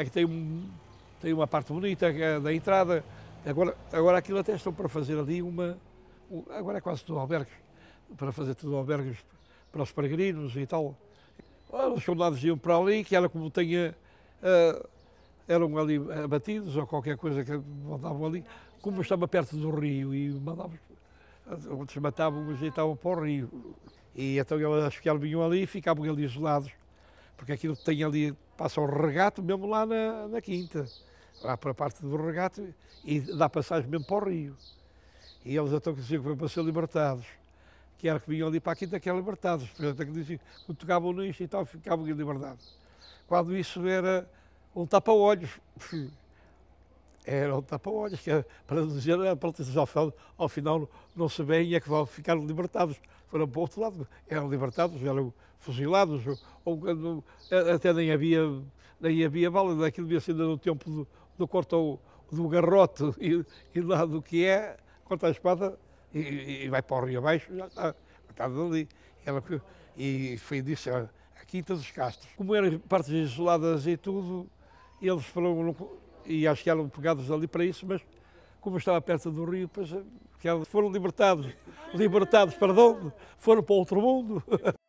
Aqui é tem, um, tem uma parte bonita é da entrada. Agora, agora aquilo até estão para fazer ali uma. agora é quase tudo albergue, para fazer tudo albergues para os peregrinos e tal. Ah, os soldados iam para ali, que era como tenha Uh, ah, eram ali abatidos ou qualquer coisa que mandavam ali. Como estava perto do rio e mandavam. Outros matavam, mas estavam para o rio. E então eles ficaram, vinham ali e ficavam ali isolados, porque aquilo tem ali passa o regato mesmo lá na, na quinta, lá para a parte do regato e dá passagem mesmo para o rio. E eles até então diziam que para ser libertados, que era que vinham ali para a quinta que eram libertados, portanto é que diziam que tocavam nisto e tal, ficavam em liberdade. Quando isso era um tapa-olhos, era um tapa-olhos, que para dizer, eles ao final, ao final não se vêem é que vão ficar libertados. Foram para o outro lado, eram libertados, eram fuzilados, ou, ou até nem havia, nem havia bala, é? aquilo devia ser no tempo do, do corte do garrote e, e lá do que é, corta a espada e, e vai para o rio abaixo, já está, está dali. e foi disso a, a Quinta dos Castros. Como eram partes isoladas e tudo, eles foram e acho que eram pegados ali para isso, mas como estava perto do rio, pois, eh, que foram libertados, libertados, perdão, foram para outro mundo.